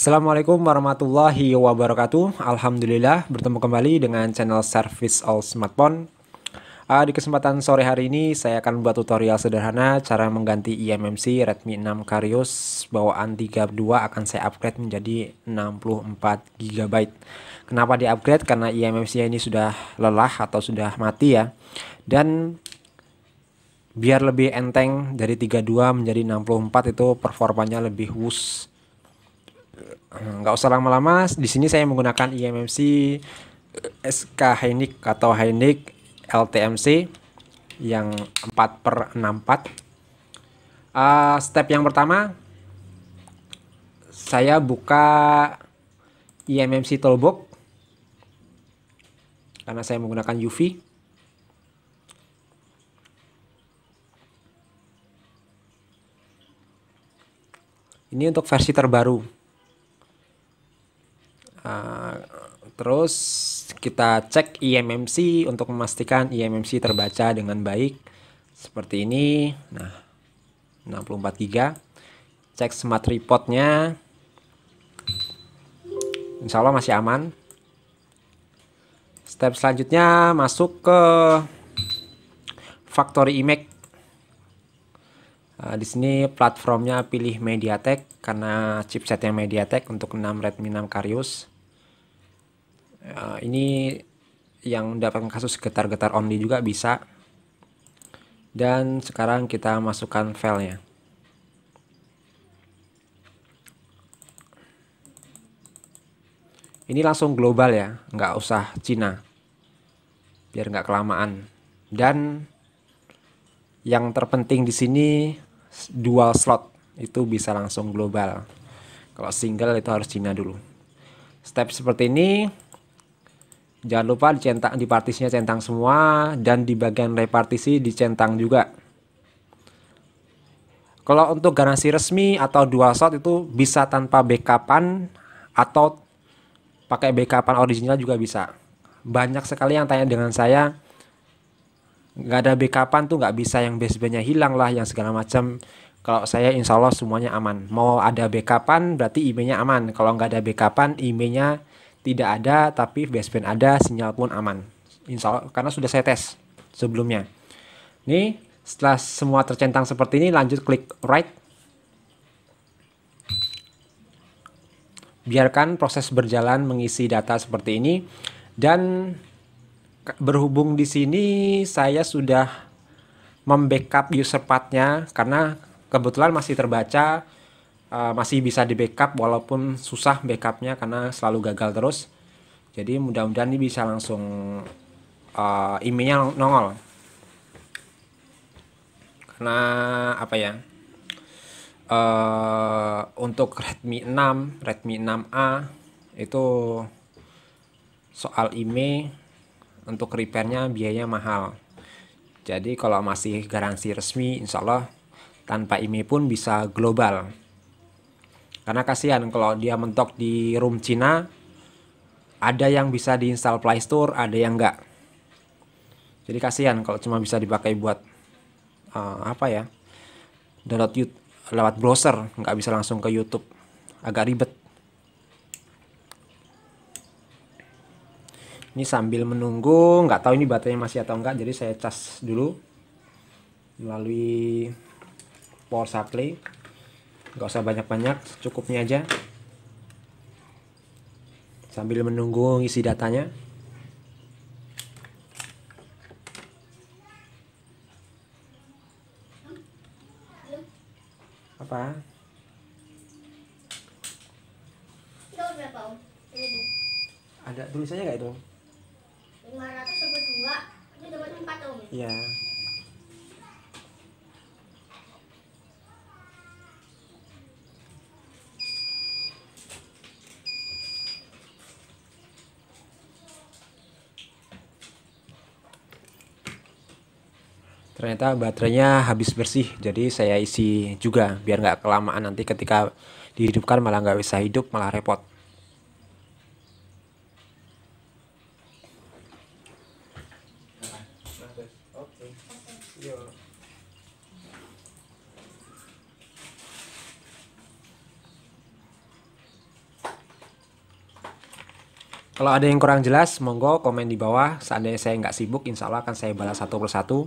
Assalamualaikum warahmatullahi wabarakatuh. Alhamdulillah bertemu kembali dengan channel Service All Smartphone. Uh, di kesempatan sore hari ini saya akan membuat tutorial sederhana cara mengganti eMMC Redmi 6 Karius bawaan 32 akan saya upgrade menjadi 64 GB. Kenapa di upgrade? Karena eMMC ini sudah lelah atau sudah mati ya. Dan biar lebih enteng dari 32 menjadi 64 itu performanya lebih wush nggak usah lama-lama di sini saya menggunakan IMMC e SK Hynix atau Hynix LTMC yang 4 per 64 uh, ah, step yang pertama saya buka IMMC e toolbox karena saya menggunakan UV ini untuk versi terbaru Eh, terus kita cek IMMC e untuk memastikan IMMC e terbaca dengan baik. Seperti ini. Nah, 64 GB. Cek smart reportnya. Insya Allah masih aman. Step selanjutnya masuk ke factory image. Eh, di sini platformnya pilih MediaTek karena chipsetnya MediaTek untuk 6 Redmi 6 Karius uh, ini yang dapat kasus getar-getar only juga bisa dan sekarang kita masukkan filenya ini langsung global ya nggak usah Cina biar nggak kelamaan dan yang terpenting di sini dual slot itu bisa langsung global kalau single itu harus Cina dulu step seperti ini Jangan lupa dicentang di partisinya centang semua dan di bagian repartisi dicentang juga. Kalau untuk garansi resmi atau dual shot itu bisa tanpa backupan atau pakai backupan original juga bisa. Banyak sekali yang tanya dengan saya, nggak ada backupan tuh nggak bisa yang baseband-nya hilang lah yang segala macam. Kalau saya insya Allah semuanya aman. Mau ada backupan berarti imei nya aman. Kalau nggak ada backupan imei nya tidak ada tapi baseband ada sinyal pun aman insya Allah karena sudah saya tes sebelumnya nih setelah semua tercentang seperti ini lanjut klik right biarkan proses berjalan mengisi data seperti ini dan berhubung di sini saya sudah membackup user partnya karena kebetulan masih terbaca Eh, masih bisa di backup walaupun susah backupnya karena selalu gagal terus jadi mudah-mudahan ini bisa langsung uh, eh, nya nongol karena apa ya uh, untuk Redmi 6 Redmi 6A itu soal IMEI untuk repairnya biayanya mahal jadi kalau masih garansi resmi insyaallah tanpa IMEI pun bisa global karena kasihan kalau dia mentok di room Cina, ada yang bisa diinstal Play Store, ada yang enggak. Jadi kasihan kalau cuma bisa dipakai buat uh, apa ya? Download YouTube, lewat browser, nggak bisa langsung ke YouTube. Agak ribet. Ini sambil menunggu, nggak tahu ini baterainya masih atau enggak, jadi saya cas dulu melalui power supply nggak usah banyak-banyak cukupnya aja sambil menunggu isi datanya apa ada tulisannya nggak itu 500 sampai 2 itu dapat 4 om ya. ternyata baterainya habis bersih jadi saya isi juga biar nggak kelamaan nanti ketika dihidupkan malah nggak bisa hidup malah repot Kalau ada yang kurang jelas, monggo komen di bawah. Seandainya saya nggak sibuk, insya Allah akan saya balas satu persatu.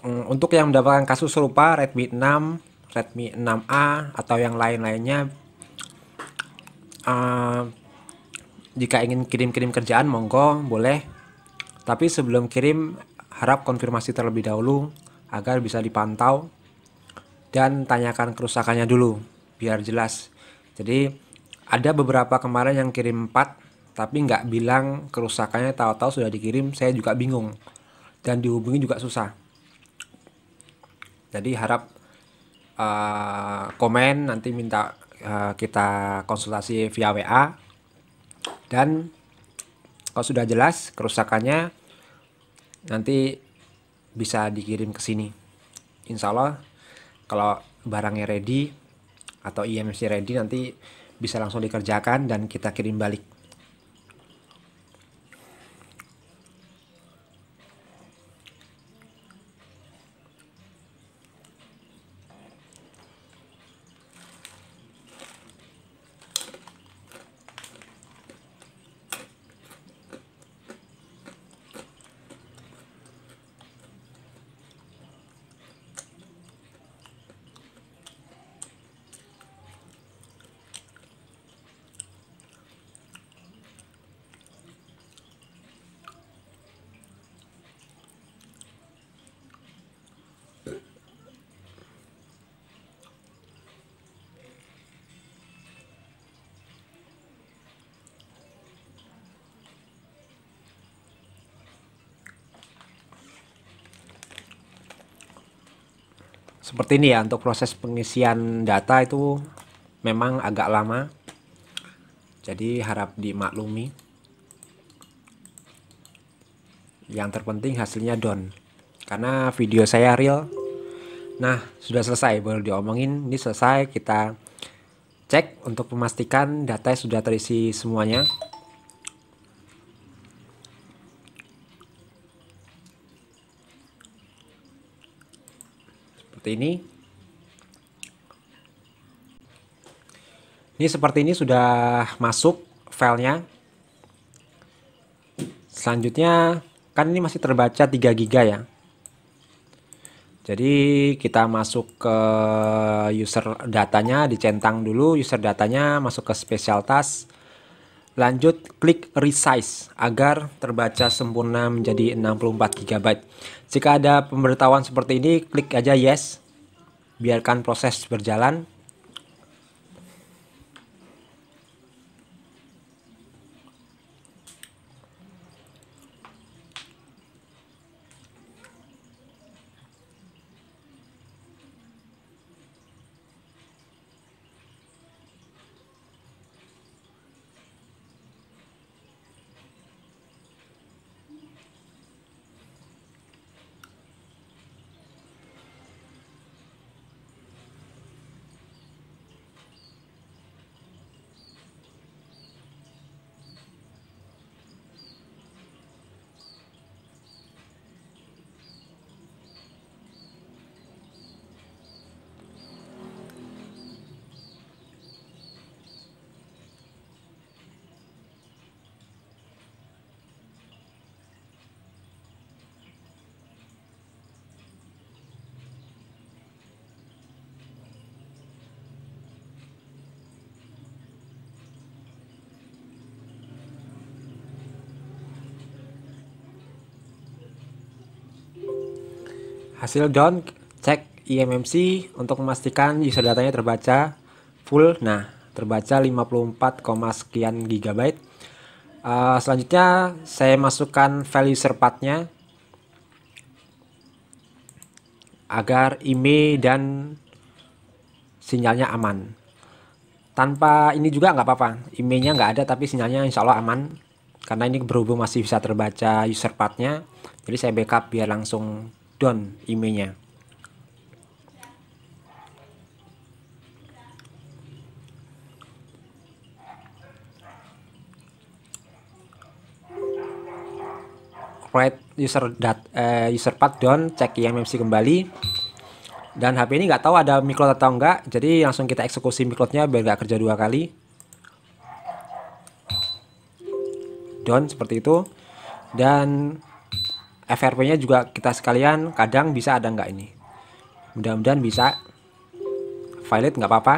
Mm, untuk yang mendapatkan kasus serupa Redmi 6, Redmi 6A atau yang lain-lainnya uh, jika ingin kirim-kirim kerjaan monggo boleh tapi sebelum kirim harap konfirmasi terlebih dahulu agar bisa dipantau dan tanyakan kerusakannya dulu biar jelas jadi ada beberapa kemarin yang kirim 4 tapi nggak bilang kerusakannya tahu-tahu sudah dikirim saya juga bingung dan dihubungi juga susah jadi harap uh, komen nanti minta uh, kita konsultasi via WA dan kalau sudah jelas kerusakannya nanti bisa dikirim ke sini. Insya Allah kalau barangnya ready atau IMC ready nanti bisa langsung dikerjakan dan kita kirim balik. seperti ini ya untuk proses pengisian data itu memang agak lama jadi harap dimaklumi yang terpenting hasilnya down karena video saya real nah sudah selesai baru diomongin ini selesai kita cek untuk memastikan data sudah terisi semuanya seperti ini ini seperti ini sudah masuk filenya selanjutnya kan ini masih terbaca 3 giga ya jadi kita masuk ke user datanya dicentang dulu user datanya masuk ke special task Lanjut klik resize agar terbaca sempurna menjadi 64 GB. Jika ada pemberitahuan seperti ini, klik aja yes biarkan proses berjalan Hasil down cek IMMC untuk memastikan user datanya terbaca full. Nah, terbaca 54, sekian gigabyte. Uh, selanjutnya saya masukkan value user partnya agar IME dan sinyalnya aman. Tanpa ini juga nggak apa-apa, IME-nya nggak ada tapi sinyalnya insya Allah aman karena ini berhubung masih bisa terbaca user partnya jadi saya backup biar langsung down IMEI-nya. write user dat uh, user path down cek IMMC kembali dan HP ini nggak tahu ada micro atau enggak jadi langsung kita eksekusi micro nya biar nggak kerja dua kali down seperti itu dan FRP-nya juga kita sekalian kadang bisa ada nggak ini mudah-mudahan bisa violet nggak apa-apa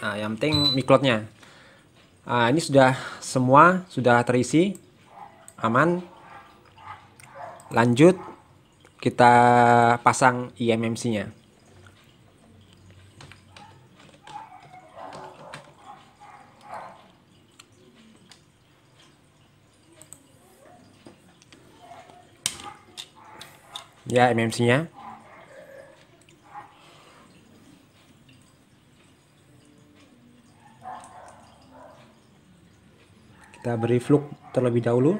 nah, yang penting mikrotnya, nah, ini sudah semua sudah terisi aman lanjut kita pasang IMMC nya ya MMC-nya. Kita beri fluk terlebih dahulu.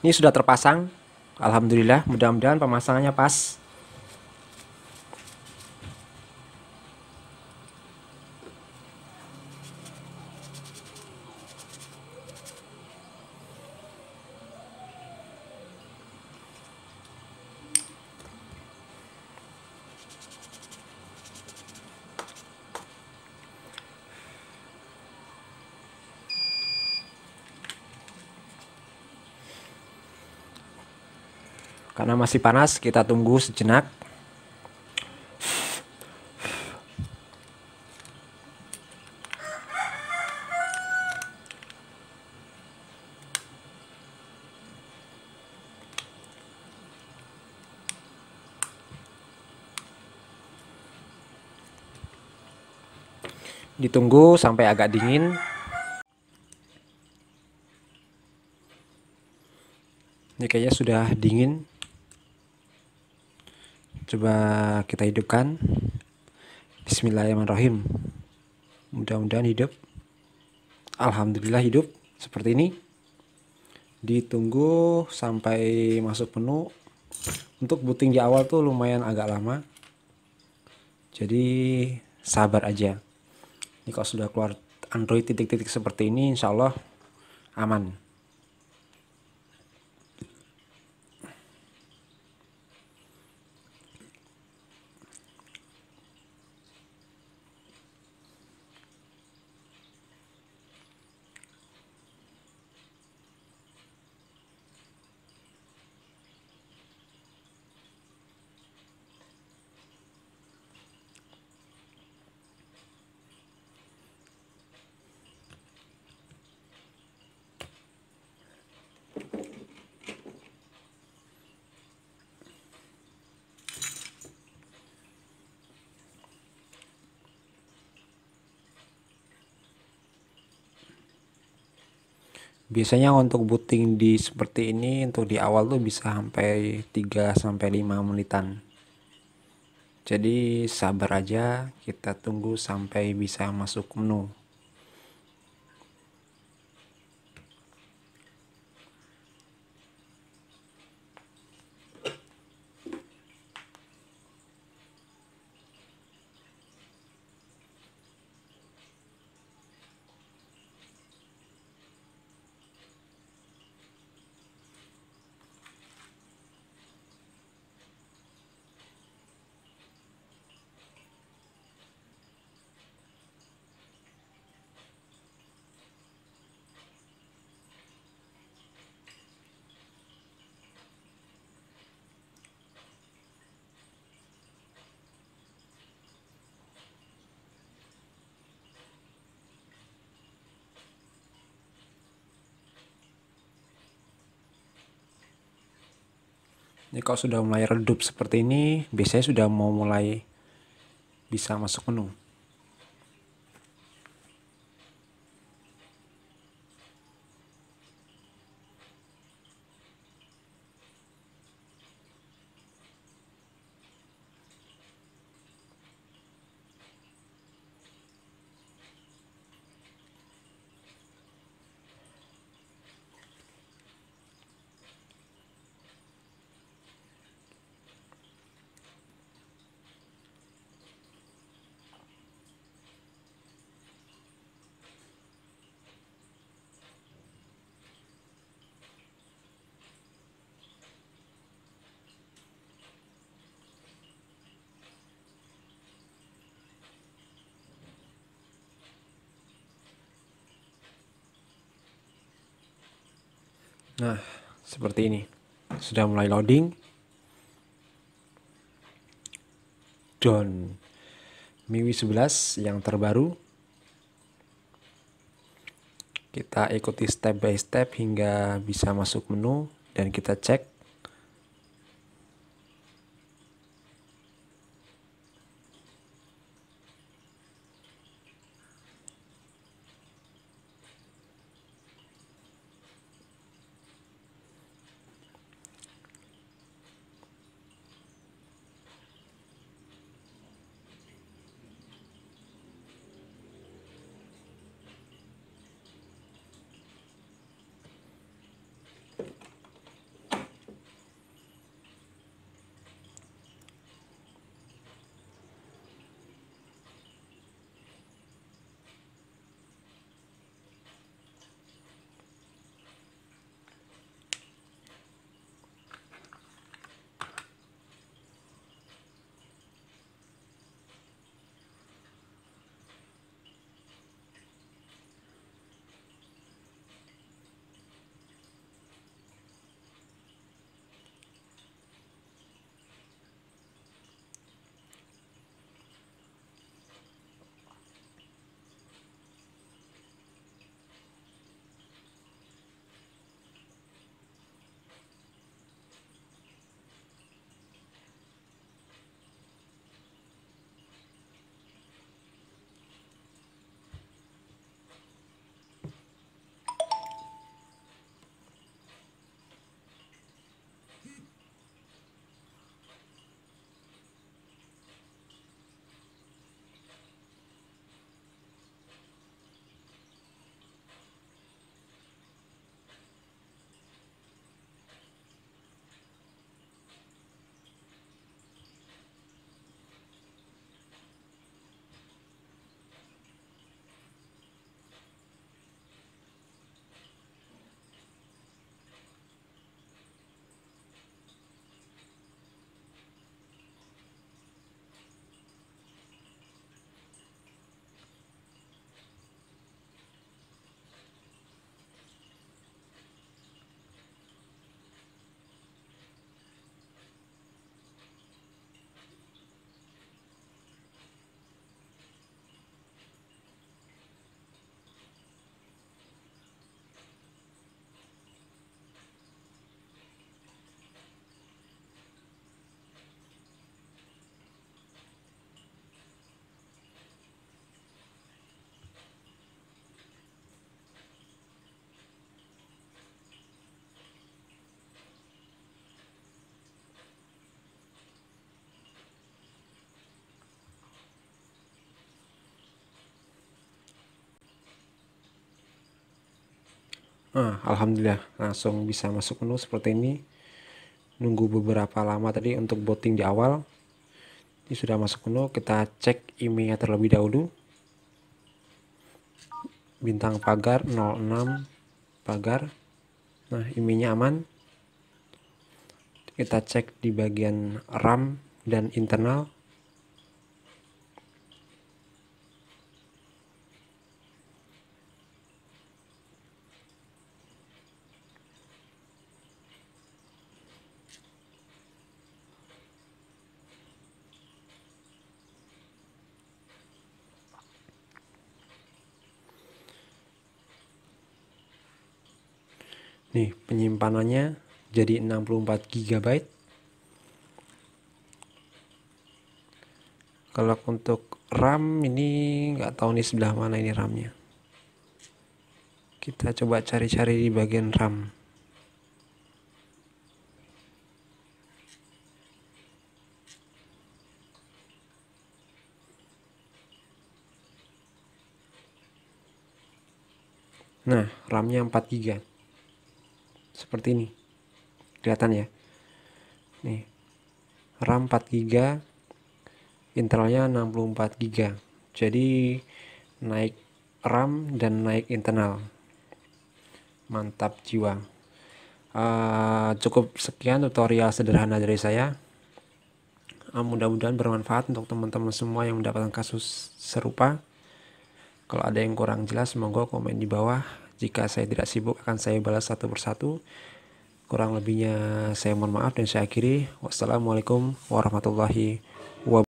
Ini sudah terpasang. Alhamdulillah, mudah-mudahan pemasangannya pas. Karena masih panas, kita tunggu sejenak. ditunggu sampai agak dingin ini kayaknya sudah dingin coba kita hidupkan Bismillahirrahmanirrahim mudah-mudahan hidup Alhamdulillah hidup seperti ini ditunggu sampai masuk penuh untuk booting di awal tuh lumayan agak lama jadi sabar aja ini kalau sudah keluar Android titik-titik seperti ini insya Allah aman biasanya untuk booting di seperti ini untuk di awal tuh bisa sampai 3 sampai 5 menitan jadi sabar aja kita tunggu sampai bisa masuk menu Ini kalau sudah mulai redup seperti ini, biasanya sudah mau mulai bisa masuk menu. Nah, seperti ini. Sudah mulai loading. Don MIUI 11 yang terbaru. Kita ikuti step by step hingga bisa masuk menu dan kita cek Nah, alhamdulillah langsung bisa masuk menu seperti ini. Nunggu beberapa lama tadi untuk booting di awal. Ini sudah masuk menu, kita cek emailnya terlebih dahulu. Bintang pagar 06 pagar. Nah, emailnya aman. Kita cek di bagian RAM dan internal penyimpanannya jadi 64 GB kalau untuk RAM ini nggak tahu nih sebelah mana ini RAM-nya kita coba cari-cari di bagian RAM Nah, RAM-nya 4 GB seperti ini kelihatan ya nih RAM 4 GB internalnya 64 GB jadi naik RAM dan naik internal mantap jiwa uh, cukup sekian tutorial sederhana dari saya uh, mudah-mudahan bermanfaat untuk teman-teman semua yang mendapatkan kasus serupa kalau ada yang kurang jelas monggo komen di bawah jika saya tidak sibuk akan saya balas satu persatu. Kurang lebihnya saya mohon maaf dan saya akhiri. Wassalamualaikum warahmatullahi wabarakatuh.